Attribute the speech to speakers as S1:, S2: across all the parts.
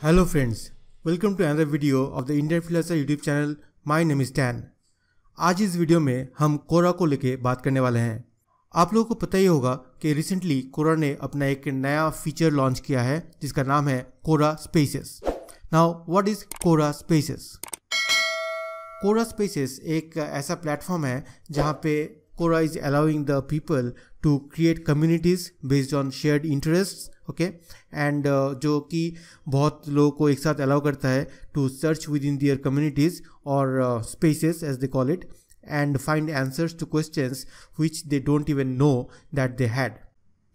S1: Hello friends, welcome to another video of the Indian Freelancer YouTube channel. My name is Tan. आज इस video में हम कोरा को लेके बात करने वाले हैं आप लोगों को पता ही होगा कि रिसेंटली कोरा ने अपना एक नया फीचर लॉन्च किया है जिसका नाम है Quora spaces now what is Quora spaces Quora spaces एक ऐसा प्लेटफॉर्म है जहाँ पे Quora is allowing the people to create communities based on shared interest okay and uh, जो कि बहुत लोगों को एक साथ अलाउ करता है to search within their communities और spaces as they call it and find answers to question which they don't even know that they had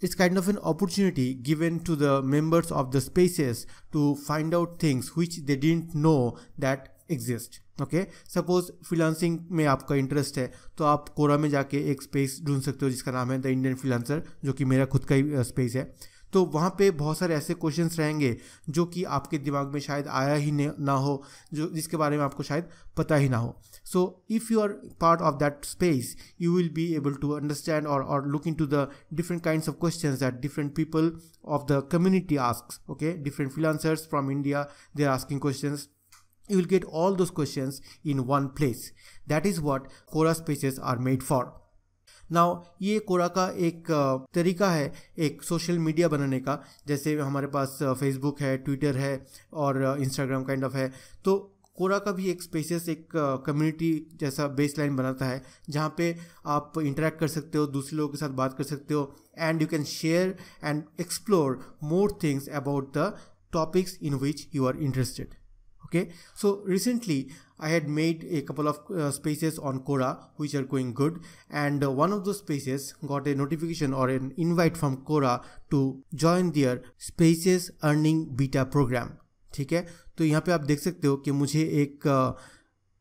S1: it's kind of an opportunity given to the members of the spaces to find out things which they didn't know that exist okay suppose freelancing में आपका interest है तो आप कोरा में जाके एक space ढूंढ सकते हो जिसका नाम है द इंडियन फिलानसर जो कि मेरा खुद का ही स्पेस uh, है तो वहाँ पे बहुत सारे ऐसे क्वेश्चन रहेंगे जो कि आपके दिमाग में शायद आया ही ना हो जो जिसके बारे में आपको शायद पता ही ना हो so if you are part of that space you will be able to understand और और look into the different kind of question that different people of the community ask okay different freelancers from India they are asking question you will get all those questions in one place. That is what Quora spaces are made for. Now ये Quora का एक तरीका है एक social media बनाने का जैसे हमारे पास फेसबुक है ट्विटर है और इंस्टाग्राम काइंड ऑफ है तो कोरा का भी एक स्पेसियस एक कम्युनिटी जैसा बेस लाइन बनाता है जहाँ पे आप इंटरेक्ट कर सकते हो दूसरे लोगों के साथ बात कर सकते हो and you can share and explore more things about the topics in which you are interested okay so recently I had made a couple of uh, spaces on Quora which are going good and uh, one of those spaces got a notification or an invite from Quora to join their spaces earning beta program ठीक है तो यहाँ पे आप देख सकते हो कि मुझे एक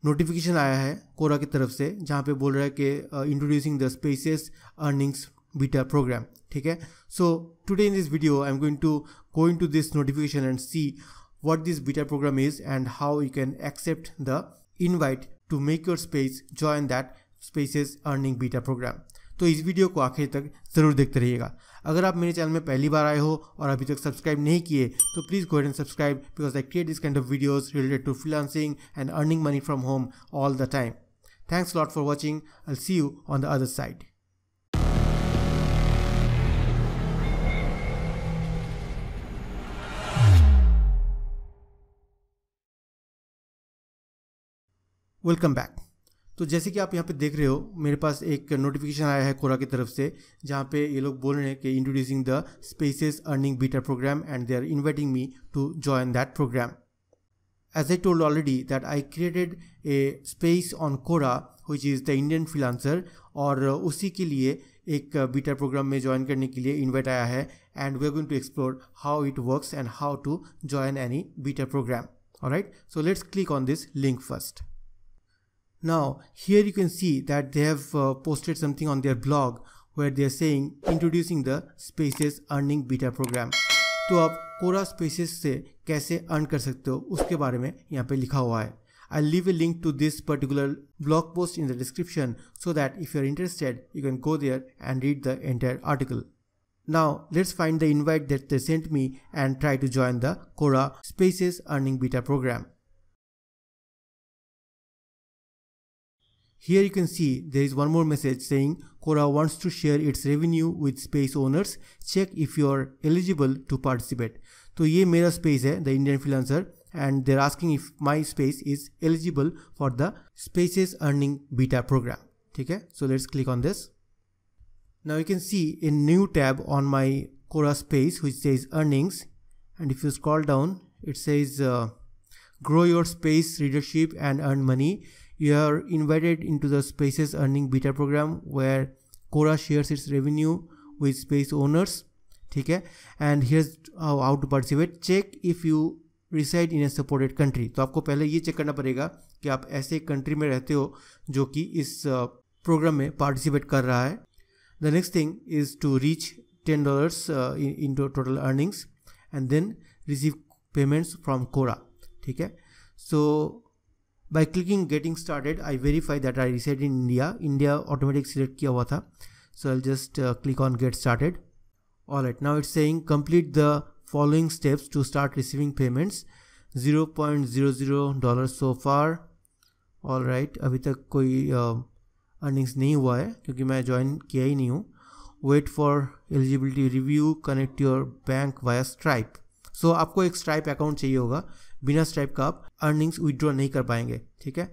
S1: नोटिफिकेशन आया है कोरा की तरफ से जहाँ पे बोल रहा है कि introducing the spaces earnings beta program ठीक है so so today in this video i'm going to go into this notification and see what this beta program is and how you can accept the invite to make your space join that spaces earning beta program तो इस video को आखिर तक ज़रूर देखते रहिएगा अगर आप मेरे चैनल में पहली बार आए हो और अभी तक सब्सक्राइब नहीं किए तो please go and subscribe because I create this kind of videos related to freelancing and earning money from home all the time thanks lot for watching I see you on the other side welcome back तो जैसे कि आप यहाँ पे देख रहे हो मेरे पास एक नोटिफिकेशन आया है कोरा की तरफ से जहाँ पे ये लोग बोल रहे हैं कि introducing the spaces earning beta program and they are inviting me to join that program as I told already that I created a space on Quora which is the Indian freelancer और उसी के लिए एक beta programme में join करने के लिए invite आया है and we are going to explore how it works and how to join any beta program right so let's click on this link first Now, here you can see that they have uh, posted something on their blog where they are saying introducing the Spaces earning beta program. So, you can earn Spaces se kaise earn kar sakte ho, uske bare mein I'll leave a link to this particular blog post in the description so that if you're interested, you can go there and read the entire article. Now, let's find the invite that they sent me and try to join the Cora Spaces Earning Beta program. Here you can see there is one more message saying Quora wants to share its revenue with space owners. Check if you are eligible to participate. तो ये मेरा space है the Indian freelancer and they're asking if my space is eligible for the spaces earning beta program. ठीक है so let's click on this. Now you can see a new tab on my Quora space which says earnings and if you scroll down it says uh, grow your space readership and earn money you are invited into the spaces earning beta program where Quora shares its revenue with space owners okay and here's how, to participate check if you reside in a supported country so you have to check that you are in such country which is in this program participate kar the next thing is to reach ten dollars uh, into total earnings and then receive payments from Quora okay so by clicking getting started I verify that I reside in India India automatic select किया हुआ था so I just click on get started all right now it's saying complete the following steps to start receiving payments zero point zero zero dollar so far all right अभी तक कोई earnings uh, नहीं हुआ है क्योंकि मैं join किया ही नहीं हूँ wait for eligibility review connect your bank via Stripe so आपको एक स्ट्राइप अकाउंट चाहिए होगा बिना स्ट्राइप का आप अर्निंग्स विदड्रॉ नहीं कर पाएंगे ठीक है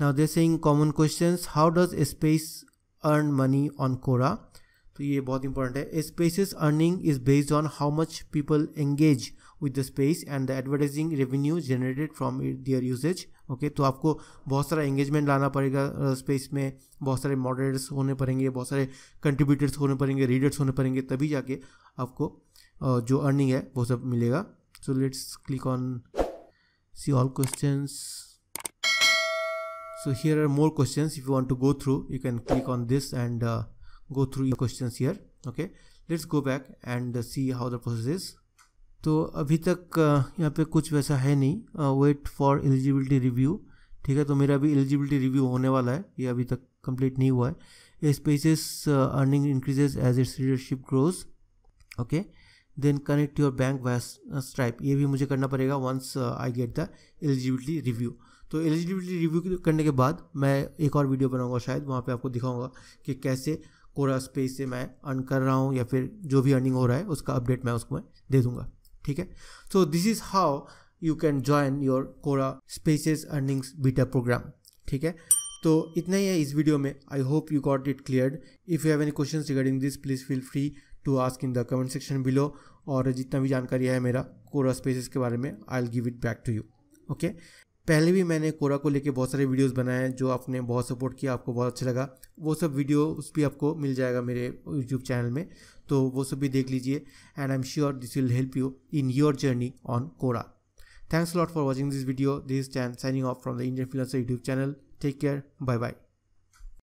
S1: now they saying common question how does space earn money on Quora तो ये बहुत इंपॉर्टेंट है spaces earning is based on how much people engage with the space and the advertising revenue generated from their usage okay तो आपको बहुत सारा engagement लाना पड़ेगा स्पेस में बहुत सारे मॉडरेटर्स होने पड़ेंगे बहुत सारे कंट्रीब्यूटर्स होने पड़ेंगे रीडर्स होने पड़ेंगे तभी जाके आपको जो अर्निंग है वो सब मिलेगा so let's click on see all questions so here are more questions if you want to go through you can click on this and uh, go through your questions here okay let's go back and uh, see how the process is तो अभी तक यहाँ पे कुछ वैसा है नहीं wait for eligibility review ठीक है तो मेरा अभी एलिजिबिलिटी रिव्यू होने वाला है ये अभी तक कंप्लीट नहीं हुआ है spaces earning increases as its leadership grows okay then connect your bank via Stripe ये भी मुझे करना पड़ेगा once I get the eligibility review तो एलिजिबिलिटी रिव्यू करने के बाद मैं एक और वीडियो बनाऊंगा शायद वहाँ पे आपको दिखाऊंगा कि कैसे कोरा स्पेस से मैं अर्न कर रहा हूँ या फिर जो भी अर्निंग हो रहा है उसका अपडेट मैं उसको मैं दे दूंगा ठीक है so this is how you can join your Quora spaces earnings beta program ठीक है तो इतना ही है इस वीडियो में I hope you got it clear if you have any question regarding this please feel free to ask in the comment section below और जितना भी जानकारी है मेरा कोरा स्पेसिस के बारे में I will give it back to you okay पहले भी मैंने कोरा को लेके बहुत सारे वीडियोस बनाए हैं जो आपने बहुत सपोर्ट किया आपको बहुत अच्छा लगा वो सब वीडियो उस भी आपको मिल जाएगा मेरे यूट्यूब चैनल में तो वो सब भी देख लीजिए and I am sure this will help you in your journey on Quora thanks lot for watching this video this chain signing off from the Indian film YouTube channel Take care. Bye bye.